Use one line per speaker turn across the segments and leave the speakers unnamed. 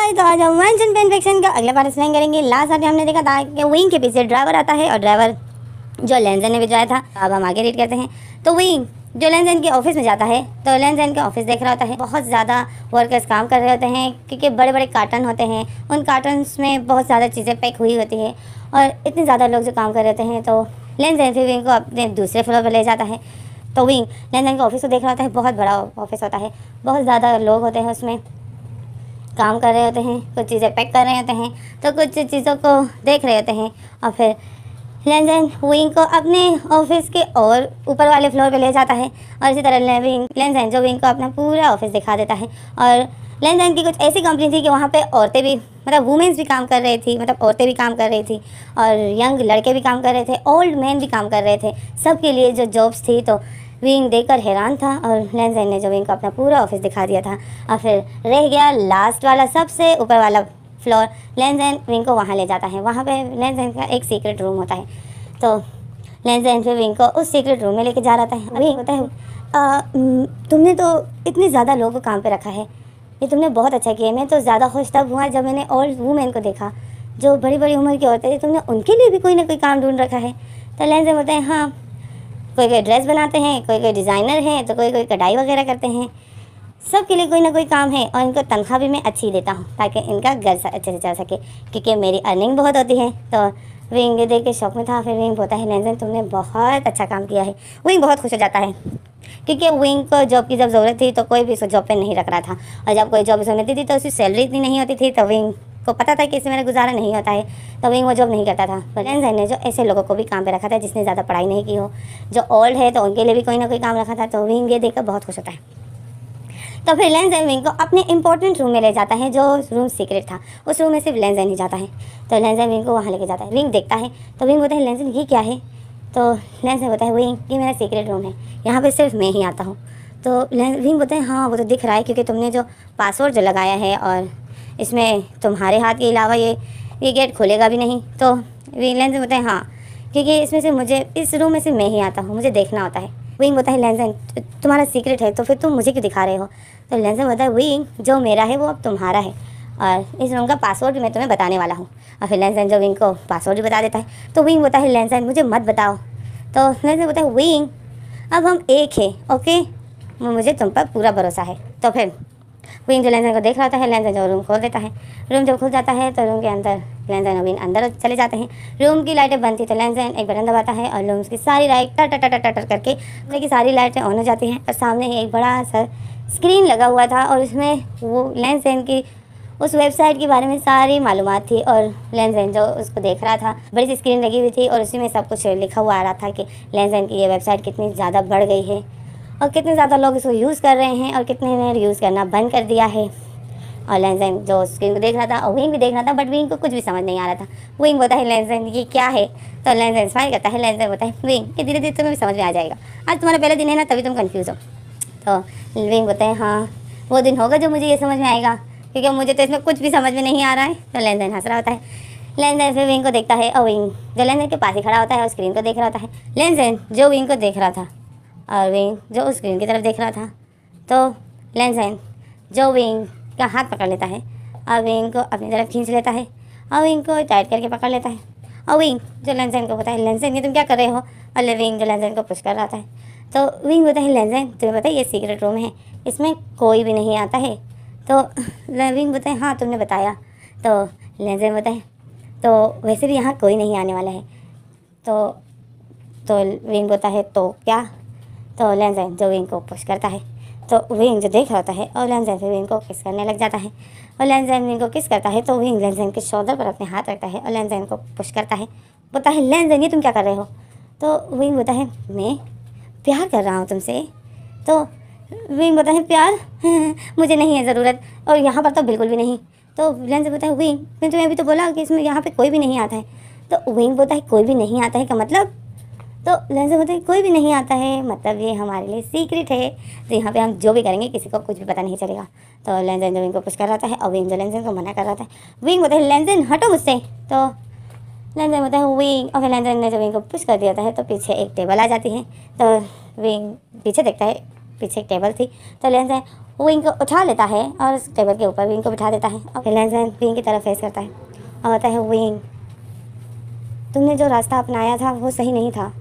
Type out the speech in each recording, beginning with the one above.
guys तो आज हम वेंशन पेन फिक्शन का अगला पार्ट एक्सप्लेन करेंगे लास्ट पार्ट हमने देखा था कि विंग के पीछे ड्राइवर आता है और ड्राइवर जो लेंजन ने भिजवाया था अब हम आगे रीड करते हैं तो विंग जो लेंजन के ऑफिस में जाता है तो लेंजन के ऑफिस देख रहा होता है बहुत ज़्यादा वर्कर्स काम कर रहे होते हैं क्योंकि बड़े बड़े कार्टन होते हैं उन कार्टन में बहुत ज़्यादा चीज़ें पैक हुई होती है और इतने ज़्यादा लोग जो काम कर रहे हैं तो लेंजन फिर विंग को अपने दूसरे फ्लोर पर ले जाता है तो विंग लेंजन के ऑफिस को देख रहा होता है बहुत बड़ा ऑफिस होता है बहुत ज़्यादा लोग होते हैं उसमें काम कर रहे होते हैं कुछ चीज़ें पैक कर रहे होते हैं तो कुछ चीज़ों को देख रहे होते हैं और फिर लेंजन विंग को अपने ऑफिस के और ऊपर वाले फ्लोर पे ले जाता है और इसी तरह विंग लेंजन जो विंग को अपना पूरा ऑफिस दिखा देता है और लेंजन की कुछ ऐसी कंपनी थी कि वहाँ पे औरतें भी मतलब वुमेंस भी काम कर रही थी मतलब औरतें भी काम कर रही थी और यंग लड़के भी काम कर रहे थे ओल्ड मैन भी काम कर रहे थे सबके लिए जो जॉब्स थी तो विंग देखकर हैरान था और लैंडलाइन ने जो विंग को अपना पूरा ऑफिस दिखा दिया था और फिर रह गया लास्ट वाला सबसे ऊपर वाला फ्लोर लैंडलाइन विंग को वहाँ ले जाता है वहाँ पर लैंडलाइन का एक सीक्रेट रूम होता है तो लैंडलाइन फिर विंग को उस सीक्रेट रूम में लेके जा रहा है अभी होता है आ, तुमने तो इतने ज़्यादा लोगों को काम पे रखा है ये तुमने बहुत अच्छा किया मैं तो ज़्यादा खुश तब हुआ जब मैंने ओल्ड वूमेन को देखा जो बड़ी बड़ी उम्र की औरतें थी तुमने उनके लिए भी कोई ना कोई काम ढूंढ रखा है तो लैंड बोलते हैं हाँ कोई कोई ड्रेस बनाते हैं कोई कोई डिज़ाइनर हैं तो कोई कोई कटाई वगैरह करते हैं सब के लिए कोई ना कोई काम है और इनको तनख्वाह भी मैं अच्छी देता हूँ ताकि इनका घर अच्छे से चल सके क्योंकि मेरी अर्निंग बहुत होती है तो विंग देख के शौक में था फिर विंग बोलता है नैनजन तुमने बहुत अच्छा काम किया है विंग बहुत खुश हो जाता है क्योंकि विंग को जॉब की जब ज़रूरत थी तो कोई भी उसको जॉब पर नहीं रख रहा था और जब कोई जॉब इसको मिलती थी तो उसकी सैलरी इतनी नहीं होती थी तो विंग उसको पता था कि इससे मेरा गुजारा नहीं होता है तो भी वो जॉब नहीं करता था फ्रेंड्स है ने जो ऐसे लोगों को भी काम पर रखा था जिसने ज़्यादा पढ़ाई नहीं की हो जो ओल्ड है तो उनके लिए भी कोई ना कोई काम रखा था तो भी ये देखकर बहुत खुश होता है तो फिर लेंस एंड विंग को अपने इंपॉर्टेंट रूम में ले जाता है जो रूम सीक्रेट था उस रूम में सिर्फ लेंस एंड ही जाता है तो लेंस एंड विंग को वहाँ लेके जाता है विंग देखता है तो विंग बोलता है लेंस एंड ये क्या है तो लेंस बोलता है विंग ये मेरा सीक्रेट रूम है यहाँ पर सिर्फ मैं ही आता हूँ तो लेंस विंग बोलते हैं हाँ वो तो दिख रहा है क्योंकि तुमने जो पासवर्ड जो लगाया है और इसमें तुम्हारे हाथ के अलावा ये ये गेट खुलेगा भी नहीं तो लेंस बोलते हैं हाँ क्योंकि इसमें से मुझे इस रूम में से मैं ही आता हूँ मुझे देखना होता है विंग बोलता है लेंसन तुम्हारा सीक्रेट है तो फिर तुम मुझे क्यों दिखा रहे हो तो लेंसन बोलता है विंग जो मेरा है वो अब तुम्हारा है और इस रूम का पासवर्ड भी मैं तुम्हें बताने वाला हूँ और फिर लेंसन जो विंग को पासवर्ड भी बता देता है तो विंग बोलता है लेंसन मुझे मत बताओ तो लेंसन बोलता है विंग अब हम एक है ओके मुझे तुम पर पूरा भरोसा है तो फिर क्वीन जो लेंजन को देख रहा होता है लेंजन जो रूम खोल देता है रूम जब खुल जाता है तो रूम के अंदर लेंजन और अंदर चले जाते हैं रूम की लाइटें बनती तो लेंजन एक बटन दबाता है और रूम की सारी लाइट टर टर टर टर करके उनकी सारी लाइटें ऑन हो जाती हैं और सामने ही एक बड़ा सा स्क्रीन लगा हुआ था और उसमें वो लेंजन की उस वेबसाइट के बारे में सारी मालूम थी और लेंजन जो उसको देख रहा था बड़ी सी स्क्रीन लगी हुई थी और उसी में सब कुछ लिखा हुआ आ रहा था कि लेंजन की ये वेबसाइट कितनी ज़्यादा बढ़ गई है और कितने ज़्यादा लोग इसको यूज़ कर रहे हैं और कितने ने यूज़ करना बंद कर दिया है और लेंजन जो स्क्रीन को देख रहा था और विंग भी देख रहा था बट विंग को कुछ भी समझ नहीं आ रहा था विंग बोलता है लेंजन ये क्या है तो लेंजन स्माइल करता है लेंजन बोलता है विंग ये धीरे धीरे तुम्हें भी समझ में आ जाएगा आज तुम्हारा पहला दिन है ना तभी तुम कन्फ्यूज़ हो तो विंग बोलते हैं हाँ वो दिन होगा जो मुझे ये समझ में आएगा क्योंकि मुझे तो इसमें कुछ भी समझ में नहीं आ रहा है तो लेंजन हंस रहा होता है लेंजन फिर विंग को देखता है और विंग जो लेंजन के पास ही खड़ा होता है और स्क्रीन को देख रहा होता है लेंसन जो विंग को देख रहा था और विंग जो उस ग्रीन की तरफ देख रहा था तो लेंसाइन जो विंग का हाथ पकड़ लेता है और विंग को अपनी तरफ खींच लेता है और विंग को टाइट करके पकड़ लेता है और विंग जो लेंसाइन को होता है लेंसाइन ये तुम क्या कर रहे हो और विंग जो लेंसाइन को पुश कर रहा था तो विंग होता है लेंसाइन तुम्हें पता है ये सीक्रेट रूम है इसमें कोई भी नहीं आता है तो विंग हैं हाँ तुमने बताया तो लेंसाइन बताए तो वैसे भी यहाँ कोई नहीं आने वाला है तो तो विंग होता है तो क्या तो जैन जो विंग को पुश करता है तो विंग जो देख रहा होता है और लैन फिर विंग को किस करने लग जाता है और जैन विंग को किस करता है तो विंग लैंजाइन के शोल्डर पर अपने हाथ रखता है और लैंजाइन को पुश करता है बोलता है लैंजाइन ये तुम क्या कर रहे हो तो विंग बोलता है मैं प्यार कर रहा हूँ तुमसे तो विंग बोलता है प्यार मुझे नहीं है ज़रूरत और यहाँ पर तो बिल्कुल भी नहीं तो लैंड बोलता है विंग मैं तुम्हें अभी तो बोला कि इसमें यहाँ पर कोई भी नहीं आता है तो विंग बोलता है कोई भी नहीं आता है का मतलब तो लहजे मतलब कोई भी नहीं आता है मतलब ये हमारे लिए सीक्रेट है तो यहाँ पे हम जो भी करेंगे किसी को कुछ भी पता नहीं चलेगा तो लेंजन जो इनको कुछ कर रहा है और विंग जो लेंजन को मना कर रहा था विंग बोलते हैं लेंजन हटो मुझसे तो लेंजन बोलता है विंग और फिर लेंजन ने जो विंग को पुश कर दिया है तो पीछे एक टेबल आ जाती है तो विंग पीछे देखता है पीछे एक टेबल थी तो लेंजन विंग को उठा लेता है और उस टेबल के ऊपर विंग को बिठा देता है और फिर लेंजन विंग की तरफ फेस करता है और होता है विंग तुमने जो रास्ता अपनाया था वो सही नहीं था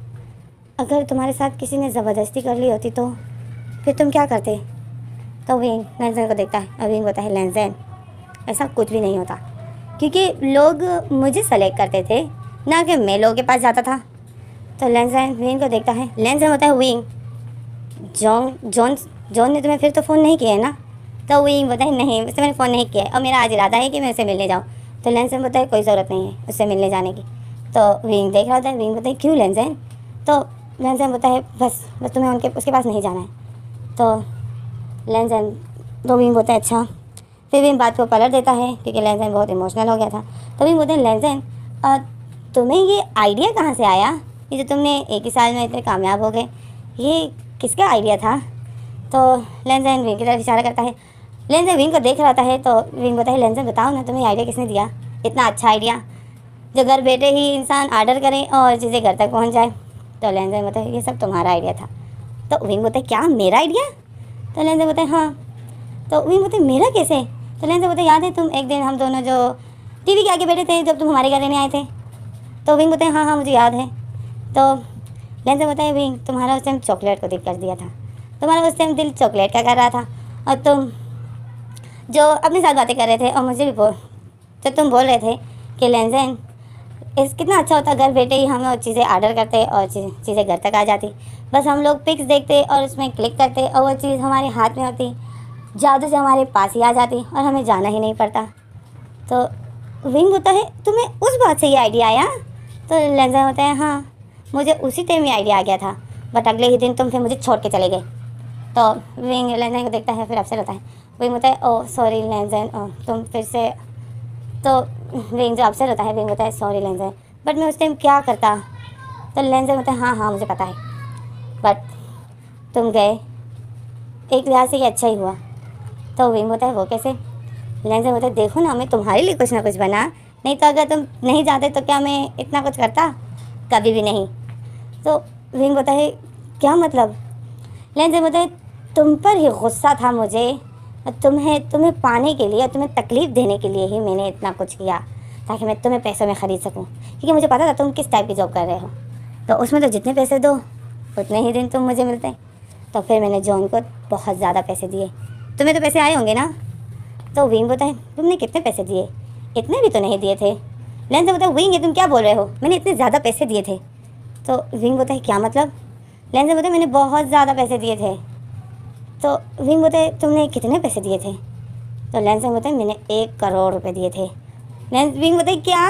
अगर तुम्हारे साथ किसी ने ज़बरदस्ती कर ली होती तो फिर तुम क्या करते तो विंग लेंजन को देखता है अविंग विंग होता है लैंजन ऐसा कुछ भी नहीं होता क्योंकि लोग मुझे सेलेक्ट करते थे ना कि मैं लोगों के पास जाता था तो लैंजन विंग को देखता है लेंजन होता है विंग जॉन जॉन जॉन ने तुम्हें फिर तो फ़ोन नहीं किया है ना तो विंग बोलता है नहीं उससे मैंने फ़ोन नहीं किया है और मेरा आज इरादा है कि मैं उसे मिलने जाऊँ तो लैंजन बोलता है कोई ज़रूरत नहीं है उससे मिलने जाने की तो विंग देख रहा होता है विंग बोलता है क्यों लैंजन तो एम बोलता है बस बस तुम्हें उनके उसके पास नहीं जाना है तो एम दो तो भीम बोलता है अच्छा फिर भीम बात को पलट देता है क्योंकि एम बहुत इमोशनल हो गया था तो भीम बोलते हैं एम तुम्हें ये आइडिया कहाँ से आया कि जो तो तुमने एक ही साल में इतने कामयाब हो गए ये किसका आइडिया था तो एन विंग की तरफ इशारा करता है एन विंग को देख रहा था है तो विंग बोलता है लेंजन बताओ ना तुम्हें आइडिया किसने दिया इतना अच्छा आइडिया जो घर बैठे ही इंसान आर्डर करें और चीज़ें घर तक पहुँच जाए तो लेंस भाई बोलते ये सब तुम्हारा आइडिया था तो विंग बोलते क्या मेरा आइडिया तो लेंस बोलते हाँ तो विंग बोलते मेरा कैसे तो लेंस बोलते याद है तुम एक दिन हम दोनों जो वी के आगे बैठे थे जब तुम हमारे घर लेने आए थे तो विंग बोलते हैं हाँ हाँ मुझे याद है तो लेंजर बोलते है विंग तुम्हारा उस टाइम चॉकलेट को दिल कर दिया था तुम्हारा उस टाइम दिल चॉकलेट का कर रहा था और तुम जो अपने साथ बातें कर रहे थे और मुझे भी बोल जब तुम बोल रहे थे कि लेंजन इस कितना अच्छा होता घर बैठे ही हम चीज़ें आर्डर करते और चीज़ें घर तक आ जाती बस हम लोग पिक्स देखते और उसमें क्लिक करते और वो चीज़ हमारे हाथ में होती ज़्यादा से हमारे पास ही आ जाती और हमें जाना ही नहीं पड़ता तो विंग होता है तुम्हें उस बात से ये आइडिया आया तो लेंजर होता है हाँ मुझे उसी टाइम ये आइडिया आ गया था बट अगले ही दिन तुम फिर मुझे छोड़ के चले गए तो विंग लेंजर को देखता है फिर अफसर होता है विंग होता है ओ सॉरी लेंजर तुम फिर से तो रिंग जो अपसेट होता है रिंग होता है सॉरी है बट मैं उस टाइम क्या करता तो होता है हाँ हाँ मुझे पता है बट तुम गए एक लिहाज तो से ये अच्छा ही हुआ तो विंग होता है वो कैसे होता है देखो ना मैं तुम्हारे लिए कुछ ना कुछ बना नहीं तो अगर तुम नहीं जाते तो क्या मैं इतना कुछ करता कभी भी नहीं तो विंग होता है क्या मतलब होता बोलते तुम पर ही गुस्सा था मुझे तुम्हें तुम्हें पाने के लिए तुम्हें तकलीफ़ देने के लिए ही मैंने इतना कुछ किया ताकि मैं तुम्हें पैसों में ख़रीद सकूँ क्योंकि मुझे पता था तुम किस टाइप की जॉब कर रहे हो तो उसमें तो जितने पैसे दो उतने ही दिन तुम मुझे मिलते हैं तो फिर मैंने जॉन को बहुत ज़्यादा पैसे दिए तुम्हें तो पैसे आए होंगे ना तो विंग बताए तुमने कितने पैसे दिए इतने भी तो नहीं दिए थे लेन से बताए विंग ये तुम क्या बोल रहे हो मैंने इतने ज़्यादा पैसे दिए थे तो विंग बताए क्या मतलब लेन से बताए मैंने बहुत ज़्यादा पैसे दिए थे तो विंग बोलते तुमने कितने पैसे दिए थे तो लेंस बोलते मैंने एक करोड़ रुपए दिए थे लेंस विंग बोलते क्या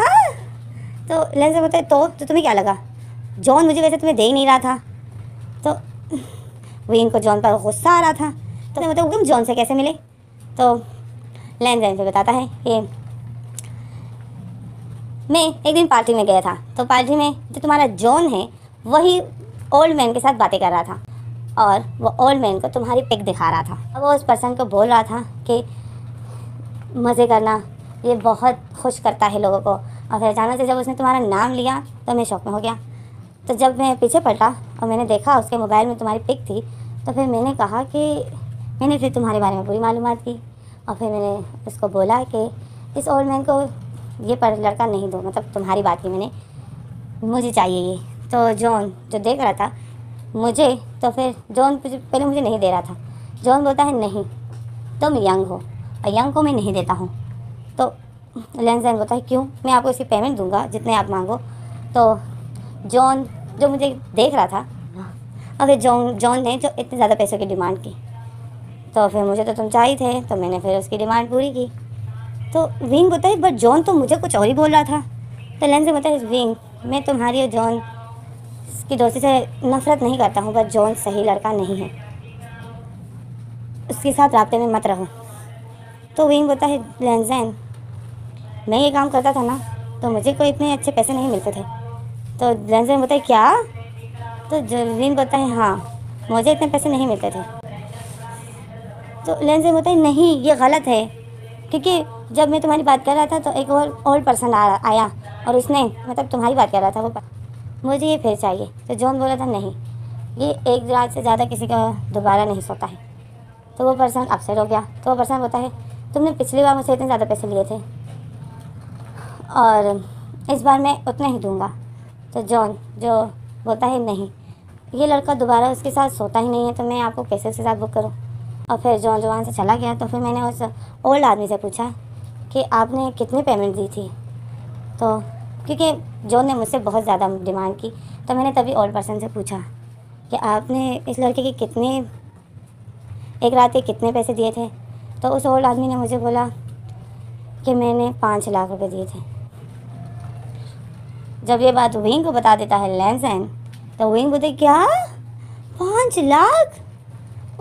तो लेंस बोलते तो, तो तुम्हें क्या लगा जॉन मुझे वैसे तुम्हें दे ही नहीं रहा था तो विंग को जॉन पर गुस्सा आ रहा था तो बोलते तुम जॉन से कैसे मिले तो लेंस से बताता है कि मैं एक दिन पार्टी में गया था तो पार्टी में जो तुम्हारा जॉन है वही ओल्ड मैन के साथ बातें कर रहा था और वो ओल्ड मैन को तुम्हारी पिक दिखा रहा था वो उस पर्सन को बोल रहा था कि मज़े करना ये बहुत खुश करता है लोगों को और फिर अचानक से जब उसने तुम्हारा नाम लिया तो मैं शौक में हो गया तो जब मैं पीछे पलटा और मैंने देखा उसके मोबाइल में तुम्हारी पिक थी तो फिर मैंने कहा कि मैंने फिर तुम्हारे बारे में पूरी मालूम की और फिर मैंने उसको बोला कि इस ओल्ड मैन को ये पर लड़का नहीं दो मतलब तुम्हारी बात की मैंने मुझे चाहिए ये तो जॉन जो देख रहा था मुझे तो फिर जॉन पहले मुझे नहीं दे रहा था जॉन बोलता है नहीं तुम यंग हो और यंग को मैं नहीं देता हूँ तो लेंसन बोलता है क्यों मैं आपको इसकी पेमेंट दूंगा जितने आप मांगो तो जॉन जो मुझे देख रहा था अगर जॉन जॉन ने जो इतने ज़्यादा पैसों की डिमांड की तो फिर मुझे तो तुम चाहिए थे तो मैंने फिर उसकी डिमांड पूरी की तो विंग बोलता है बट जॉन तो मुझे कुछ और ही बोल रहा था तो लेंस है विंग मैं तुम्हारी और जॉन कि दोस्ती से नफरत नहीं करता हूँ बस जॉन सही लड़का नहीं है उसके साथ रबते में मत रहो तो वही बोलता है लैंजैन मैं ये काम करता था ना तो मुझे कोई इतने अच्छे पैसे नहीं मिलते थे तो लैंजैन बोलता है क्या तो विंग बोलता है हाँ मुझे इतने पैसे नहीं मिलते थे तो लैंजैन बोलता है नहीं ये गलत है क्योंकि जब मैं तुम्हारी बात कर रहा था तो एक और ओल्ड पर्सन आया और उसने मतलब तुम्हारी बात कर रहा था वो मुझे ये फिर चाहिए तो जॉन बोला था नहीं ये एक रात से ज़्यादा किसी का दोबारा नहीं सोता है तो वो पर्सन अपसेट हो गया तो वो पर्सन बोलता है तुमने पिछली बार मुझसे इतने ज़्यादा पैसे लिए थे और इस बार मैं उतना ही दूंगा तो जॉन जो बोलता है नहीं ये लड़का दोबारा उसके साथ सोता ही नहीं है तो मैं आपको कैसे उसके साथ बुक करूँ और फिर जॉन जवान से चला गया तो फिर मैंने उस ओल्ड आदमी से पूछा कि आपने कितनी पेमेंट दी थी तो क्योंकि जॉन ने मुझसे बहुत ज़्यादा डिमांड की तो मैंने तभी ओल्ड पर्सन से पूछा कि आपने इस लड़के के कितने एक रात के कितने पैसे दिए थे तो उस ओल्ड आदमी ने मुझे बोला कि मैंने पाँच लाख रुपए दिए थे जब ये बात विंग को बता देता है लैंडसैन तो विंग बोलते क्या पाँच लाख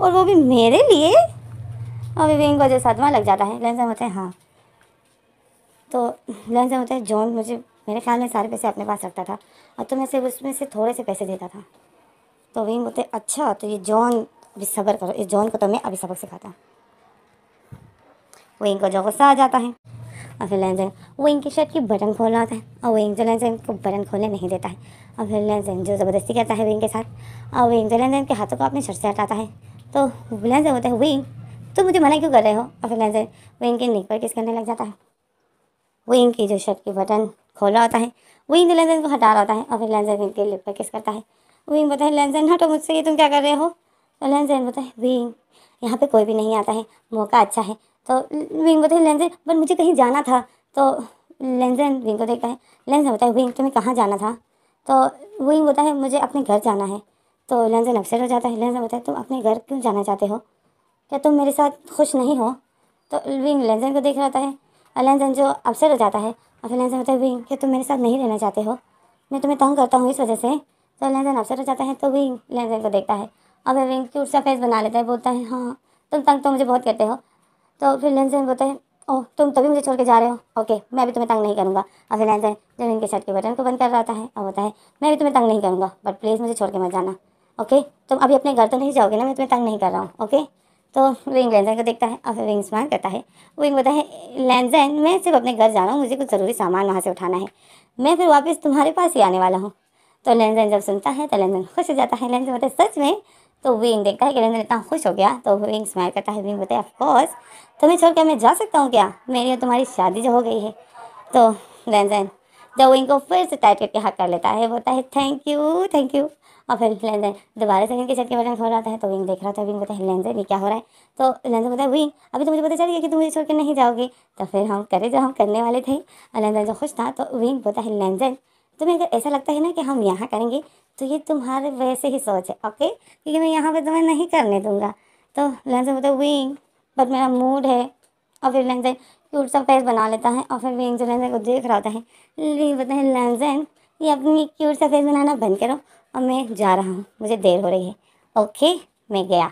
और वो भी मेरे लिए अभी विंग को जो सदमा लग जाता है लैंडसैन बोलते हैं हाँ तो लंच होता है जॉन मुझे मेरे ख्याल में सारे पैसे अपने पास रखता था और तो मैं सिर्फ उसमें से थोड़े से पैसे देता था तो वही बोलते अच्छा तो ये जॉन अभी सब्र करो इस जॉन को तो मैं अभी सबक सिखाता वो इनको जो गुस्सा आ जाता है और फिर लेंजन वो इनकी शर्ट की बटन खोलना होता है और वो इंजो लेंजन को बटन खोलने नहीं देता है और फिर लेंजन जो ज़बरदस्ती करता है विंग के साथ और वो इंजो लेंजन के हाथों को अपने शर्ट से हटाता है तो लेंजन होता है विंग तो मुझे मना क्यों कर रहे हो और फिर लेंजन वो इनके निक पर किस करने लग जाता है विंग की जो शर्ट की बटन खोला होता है विंग लेंजन को हटा रहा होता है और फिर लेंजन विंग के लिए प्रैक्टिस करता है विंग बताए लेंजन हटो मुझसे ये तुम क्या कर रहे हो तो लेंजन बताए विंग यहाँ पे कोई भी नहीं आता है मौका अच्छा है तो विंग बताए लेंजन बट मुझे कहीं जाना था तो लेंजन विंग को देखता है लेंजन बताए विंग तुम्हें कहाँ जाना था तो विंग होता है मुझे अपने घर जाना है तो लेंजन अपसेट हो जाता है लेंजन बताए तुम अपने घर क्यों जाना चाहते हो क्या तुम मेरे साथ खुश नहीं हो तो विंग लेंजन को देख रहा है अलहन इंसान जो अपसेट हो जाता है और फिर इंसान होता है विंग कि तुम मेरे साथ नहीं रहना चाहते हो मैं तुम्हें तंग करता हूँ इस वजह से तो अगला अपसेट हो जाता है तो भी लेनदेन को देखता है और फिर विंग क्यूट सा फेस बना लेता है बोलता है हाँ तुम तंग तो मुझे बहुत करते हो तो फिर लेनदेन बोलते हैं ओह तुम तभी मुझे छोड़ के जा रहे हो ओके मैं भी तुम्हें तंग नहीं करूँगा और फिर लेनदेन जब इनके शर्ट के बटन को बंद कर रहा है और होता है मैं भी तुम्हें तंग नहीं करूँगा बट प्लीज़ मुझे छोड़ के मत जाना ओके तुम अभी अपने घर तो नहीं जाओगे ना मैं तुम्हें तंग नहीं कर रहा हूँ ओके तो विंग लेंजन को देखता है और फिर विंग स्माइल करता है विंग बोलता है लेंजन मैं सिर्फ अपने घर जा रहा हूँ मुझे कुछ ज़रूरी सामान वहाँ से उठाना है मैं फिर वापस तुम्हारे पास ही आने वाला हूँ तो लेंजन जब सुनता है तो लेंजन खुश हो जाता है लेंजन बोलते सच में तो विंग देखता है कि लेंजन इतना खुश हो गया तो विंग स्माइल करता है विंग बोलता है ऑफकोर्स तुम्हें छोड़कर मैं जा सकता हूँ क्या मेरी और तुम्हारी शादी जो हो गई है तो लेंजन जब विंग को फिर से टाइट करके हाँ कर लेता है बोलता है थैंक यू थैंक यू और फिर लेंस दोबारा से विंग के सेट के वजन खोल आता है तो विंग देख रहा था विंग बता है लेंस ये क्या हो रहा है तो लेंस बताया विंग अभी तो मुझे पता चल गया कि तुम मुझे छोड़ के नहीं जाओगे तो फिर हम करे जो हम करने वाले थे और लेंस जो खुश था तो विंग बता है लेंजन तुम्हें तो अगर ऐसा लगता है ना कि हम यहाँ करेंगे तो ये तुम्हारे वैसे ही सोच है ओके क्योंकि मैं यहाँ पर तुम्हें नहीं करने दूंगा तो लेंजन बोलता है विंग बट मेरा मूड है और फिर लेंजन क्यूट सा फेस बना लेता है और फिर विंग जो लेंजन को देख रहा होता है विंग बोलता है लेंजन ये अपनी क्यूट सा फेस बनाना बंद करो अब मैं जा रहा हूँ मुझे देर हो रही है ओके मैं गया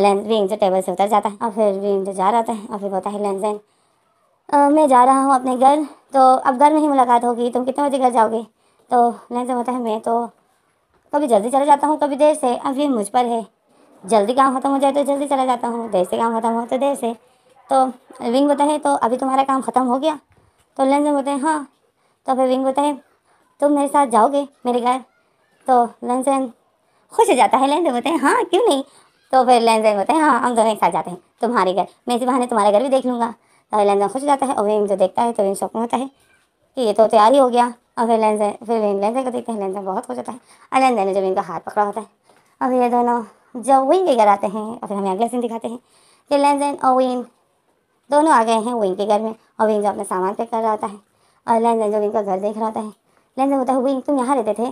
लेंस भी टेबल से उतर जाता है और फिर रिंग जो जा रहा है और फिर बोलता है लेंस मैं जा रहा हूँ अपने घर तो अब घर में ही मुलाकात होगी तुम कितने बजे घर जाओगे तो लेंस बोलता है मैं तो कभी जल्दी चला जाता हूँ कभी देर से अब ये मुझ पर है जल्दी काम खत्म हो जाए तो जल्दी चला जाता हूँ देर से काम खत्म हो तो देर से तो विंग होता है तो अभी तुम्हारा काम ख़त्म हो गया तो लेंस बोलते हैं हाँ तो फिर विंग होता है तुम मेरे साथ जाओगे मेरे घर तो लेन खुश हो जाता है लेंजे बोलते हैं हाँ क्यों नहीं तो फिर लेन बोलते हैं हाँ हम दोनों एक साथ जाते हैं तुम्हारे घर मैं इसी बहाने तुम्हारे घर भी देख लूँगा तो लेन देन खुश हो जाता है और वेन जो देखता है तो वेन शौक में होता है कि ये तो तैयार ही हो गया और फिर लेंजे फिर वेन लेंजे को देखते हैं लेन बहुत खुश होता है और लेन ने जब इनका हाथ पकड़ा होता है और ये दोनों जब विन के घर आते हैं और फिर हमें अगले सीन दिखाते हैं कि लेन और विन दोनों आ गए हैं विन के घर में और विन जो अपना सामान पैक कर रहा होता है और लेन जो विन का घर देख रहा होता है लेन होता है विन तुम यहाँ रहते थे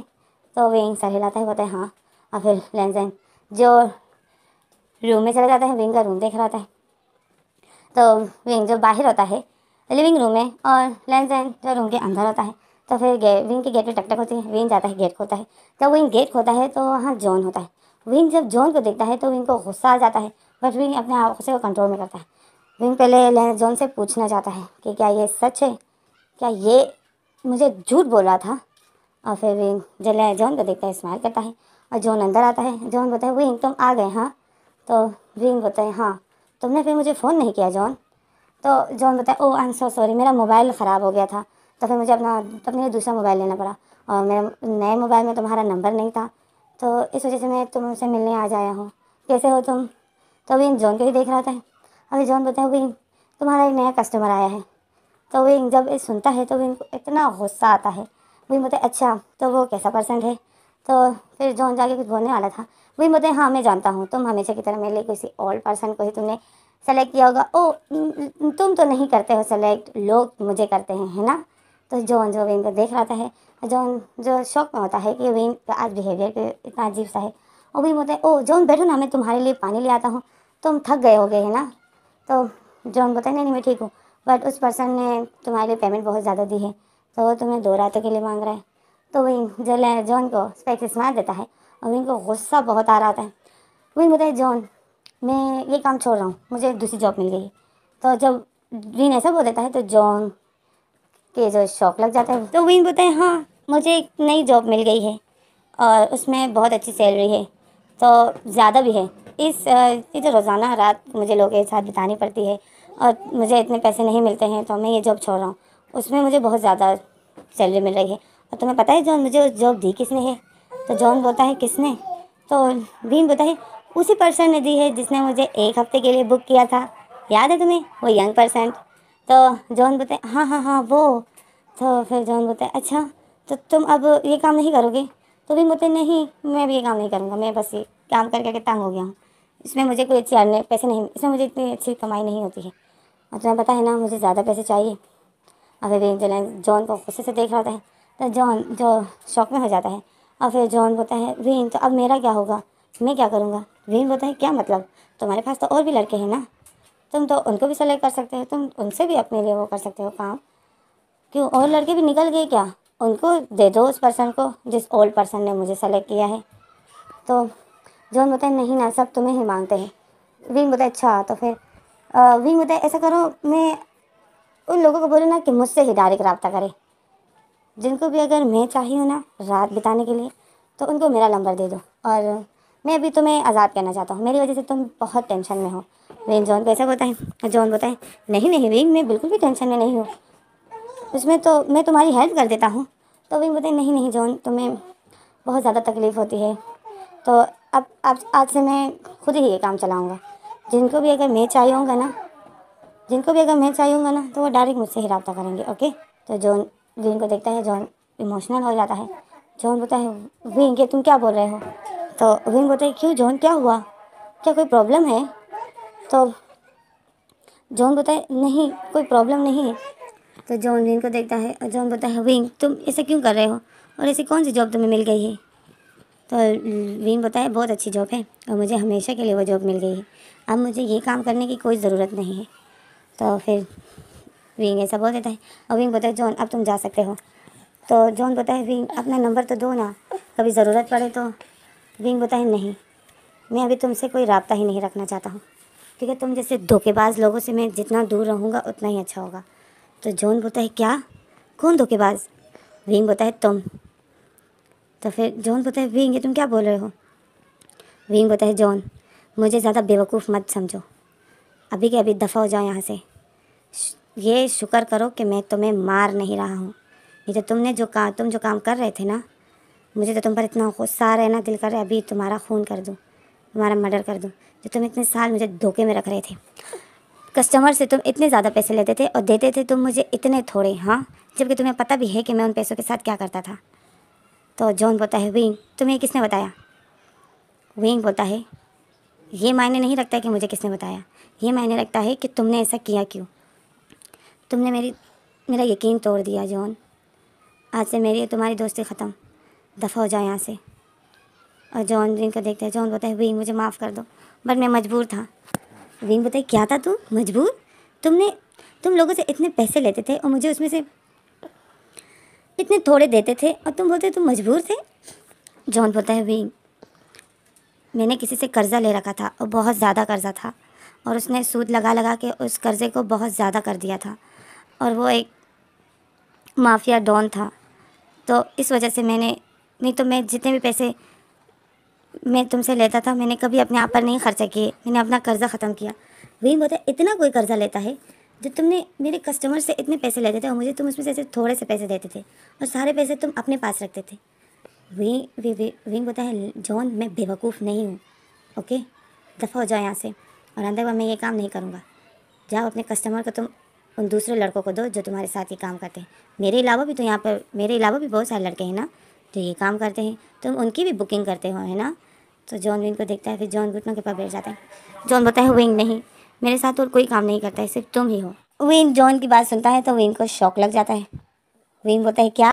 तो विंग सर हिलाता है बोलता है हाँ और फिर लैंडजैन जो रूम में चले जाता है विंग का रूम देख रहा है तो विंग जो बाहर होता है लिविंग रूम में और लैंडजैन जो रूम के अंदर होता है तो फिर गे, विंग के गेट पे टकटक होती है विंग जाता है गेट खोलता है जब विंग गेट खोलता है तो वहाँ जोन होता है विंग जब जोन को देखता है तो विंग को गुस्सा आ जाता है बट विंग अपने आप गुस्से को कंट्रोल में करता है विंग पहले जोन से पूछना चाहता है कि क्या ये सच है क्या ये मुझे झूठ बोल रहा था और फिर जला जॉन को देखता है स्माइल करता है और जॉन अंदर आता है जॉन बोलता है विंग तुम आ गए हाँ तो विंग बोलता है हाँ तुमने फिर मुझे फ़ोन नहीं किया जॉन तो जॉन बोलता है oh I am so sorry मेरा मोबाइल ख़राब हो गया था तो फिर मुझे अपना तब तो मुझे दूसरा मोबाइल लेना पड़ा और मेरे नए मोबाइल में तुम्हारा नंबर नहीं था तो इस वजह से मैं तुमसे मिलने आ जाया हूँ कैसे हो तुम तो विंग जॉन को ही देख रहा था अभी जॉन बोलता है विंग तुम्हारा एक नया कस्टमर आया है तो विंग जब सुनता है तो विंग को इतना गुस्सा आता है वही बोलते अच्छा तो वो कैसा पर्सन है तो फिर जॉन जाके कुछ बोलने वाला था वही बोलते हाँ मैं जानता हूँ तुम हमेशा की तरह मेरे लिए किसी ओल्ड पर्सन को ही तुमने सेलेक्ट किया होगा ओ तुम तो नहीं करते हो सेलेक्ट लोग मुझे करते हैं है ना तो जॉन जो विन को देख रहा था है जॉन जो शौक में होता है कि विन का आज बिहेवियर पे इतना अजीब सा है और भी बोलते हैं ओ जॉन बैठो ना मैं तुम्हारे लिए पानी ले आता हूँ तुम थक गए हो गए है ना तो जॉन बोलते हैं नहीं नहीं मैं ठीक हूँ बट उस पर्सन ने तुम्हारे लिए पेमेंट बहुत ज़्यादा दी है तो वो तुम्हें दो रातों के लिए मांग रहा है तो वही जल जॉन को स्पेक्स मार देता है और को गुस्सा बहुत आ रहा था विंग बताए जॉन मैं ये काम छोड़ रहा हूँ मुझे दूसरी जॉब मिल गई तो जब विन ऐसा बोल देता है तो जॉन के जो शौक लग जाता है तो विन बताए हाँ मुझे एक नई जॉब मिल गई है और उसमें बहुत अच्छी सैलरी है तो ज़्यादा भी है इस ये जो रोज़ाना रात मुझे लोगों के साथ बितानी पड़ती है और मुझे इतने पैसे नहीं मिलते हैं तो मैं ये जॉब छोड़ रहा हूँ उसमें मुझे बहुत ज़्यादा सैलरी मिल रही है और तुम्हें पता है जॉन मुझे जॉब दी किसने है तो जॉन बोलता है किसने तो भीम बोलता है उसी पर्सन ने दी है जिसने मुझे एक हफ्ते के लिए बुक किया था याद है तुम्हें वो यंग पर्सन तो जॉन बोलते हैं हाँ हाँ हाँ वो तो फिर जॉन बोलते हैं अच्छा तो तुम अब ये काम नहीं करोगे तो भी बोलते नहीं मैं भी ये काम नहीं करूँगा मैं बस ये काम कर करके तंग हो गया हूँ इसमें मुझे कोई अच्छी पैसे नहीं इसमें मुझे इतनी अच्छी कमाई नहीं होती है और तुम्हें पता है ना मुझे ज़्यादा पैसे चाहिए और फिर है जॉन को खुशी से देख रहा होता है तो जॉन जो शौक में हो जाता है और फिर जॉन बोलता है वीन तो अब मेरा क्या होगा मैं क्या करूँगा वीन बोलता है क्या मतलब तुम्हारे पास तो और भी लड़के हैं ना तुम तो उनको भी सेलेक्ट कर सकते हो तुम उनसे भी अपने लिए वो कर सकते हो काम क्यों और लड़के भी निकल गए क्या उनको दे दो उस पर्सन को जिस ओल्ड पर्सन ने मुझे सेलेक्ट किया है तो जॉन बोलता है नहीं ना सब तुम्हें ही मांगते हैं वीन बोलता है अच्छा तो फिर वीन बोलता है ऐसा करो मैं उन लोगों को बोलो ना कि मुझसे ही डायरेक्ट रबता करें जिनको भी अगर मैं चाहिए ना रात बिताने के लिए तो उनको मेरा नंबर दे दो और मैं अभी तुम्हें आज़ाद करना चाहता हूँ मेरी वजह से तुम बहुत टेंशन में हो लेकिन जॉन कैसा होता है जॉन है नहीं नहीं विंग मैं बिल्कुल भी टेंशन में नहीं हूँ उसमें तो मैं तुम्हारी हेल्प कर देता हूँ तो विंग बोलते नहीं नहीं जॉन तुम्हें बहुत ज़्यादा तकलीफ़ होती है तो अब अब आज से मैं खुद ही ये काम चलाऊँगा जिनको भी अगर मैं चाहिए ना जिनको भी अगर मैं चाहूँगा ना तो वो डायरेक्ट मुझसे ही रबता करेंगे ओके तो जॉन ग्रीन को देखता है जॉन इमोशनल हो जाता है जॉन बोलता है विंग ये तुम क्या बोल रहे हो तो विन बोलता है क्यों जॉन क्या हुआ क्या कोई प्रॉब्लम है तो जॉन बोलता है नहीं कोई प्रॉब्लम नहीं है तो जॉन ग्रीन को देखता है और जॉन बोलता है विंग तुम ऐसे क्यों कर रहे हो और ऐसी कौन सी जॉब तुम्हें मिल गई है तो विन बोलता है बहुत अच्छी जॉब है और मुझे हमेशा के लिए वो जॉब मिल गई है अब मुझे ये काम करने की कोई ज़रूरत नहीं है तो फिर विंग ऐसा बोल देता है और विंग बोलता है जॉन अब तुम जा सकते हो तो जॉन बोलता है विंग अपना नंबर तो दो ना कभी ज़रूरत पड़े तो विंग बोलता है नहीं मैं अभी तुमसे कोई रबता ही नहीं रखना चाहता हूँ क्योंकि तुम जैसे धोखेबाज लोगों से मैं जितना दूर रहूँगा उतना ही अच्छा होगा तो जॉन बोलता है क्या कौन धोखेबाज विंग बोलता है तुम तो फिर जॉन बोलता है विंग ये तुम क्या बोल रहे हो विंग बोलता है जॉन मुझे ज़्यादा बेवकूफ़ मत समझो अभी के अभी दफ़ा हो जाओ यहाँ से ये शुक्र करो कि मैं तुम्हें मार नहीं रहा हूँ नहीं तो तुमने जो काम तुम जो काम कर रहे थे ना मुझे तो तुम पर इतना गुस्सा रहना दिल कर रहा अभी तुम्हारा खून कर दूँ तुम्हारा मर्डर कर दूँ जो तुम इतने साल मुझे धोखे में रख रहे थे कस्टमर से तुम इतने ज़्यादा पैसे लेते थे और देते थे तुम मुझे इतने थोड़े हाँ जबकि तुम्हें पता भी है कि मैं उन पैसों के साथ क्या करता था तो जॉन बोलता है विंग तुम्हें किसने बताया विंग बोलता है ये मायने नहीं रखता कि मुझे किसने बताया ये मायने रखता है कि तुमने ऐसा किया क्यों तुमने मेरी मेरा यकीन तोड़ दिया जॉन आज से मेरी तुम्हारी दोस्ती ख़त्म दफ़ा हो जाओ यहाँ से और जॉन रिंग को देखते हैं जॉन बोलता है विंग मुझे माफ़ कर दो बट मैं मजबूर था विंग बताए है क्या था तू मजबूर तुमने तुम लोगों से इतने पैसे लेते थे और मुझे उसमें से इतने थोड़े देते थे और तुम बोलते तुम मजबूर थे जॉन बोलता है विंग मैंने किसी से कर्ज़ा ले रखा था और बहुत ज़्यादा कर्ज़ा था और उसने सूद लगा लगा के उस कर्ज़े को बहुत ज़्यादा कर दिया था और वो एक माफिया डॉन था तो इस वजह से मैंने नहीं तो मैं जितने भी पैसे मैं तुमसे लेता था मैंने कभी अपने आप पर नहीं खर्चा किए मैंने अपना कर्ज़ा ख़त्म किया वही बोलता इतना कोई कर्ज़ा लेता है जो तुमने मेरे कस्टमर से इतने पैसे लेते थे और मुझे तुम उसमें से थोड़े से पैसे देते थे और सारे पैसे तुम अपने पास रखते थे वही वी विंग बोलता है जॉन मैं बेवकूफ़ नहीं हूँ ओके दफ़ा हो जाओ यहाँ से और अंदर मैं ये काम नहीं करूँगा जाओ अपने कस्टमर को तुम उन दूसरे लड़कों को दो जो तुम्हारे साथ ही काम करते हैं मेरे अलावा भी तो यहाँ पर मेरे अलावा भी बहुत सारे लड़के हैं ना जो ये काम करते हैं तुम उनकी भी बुकिंग करते हो है ना तो जॉन विन को देखता है फिर जॉन घुटनों के पास बैठ जाता है जॉन बताए विंग नहीं मेरे साथ और कोई काम नहीं करता है सिर्फ तुम ही हो विंग जॉन की बात सुनता है तो विंग को शौक लग जाता है विंग बोलता है क्या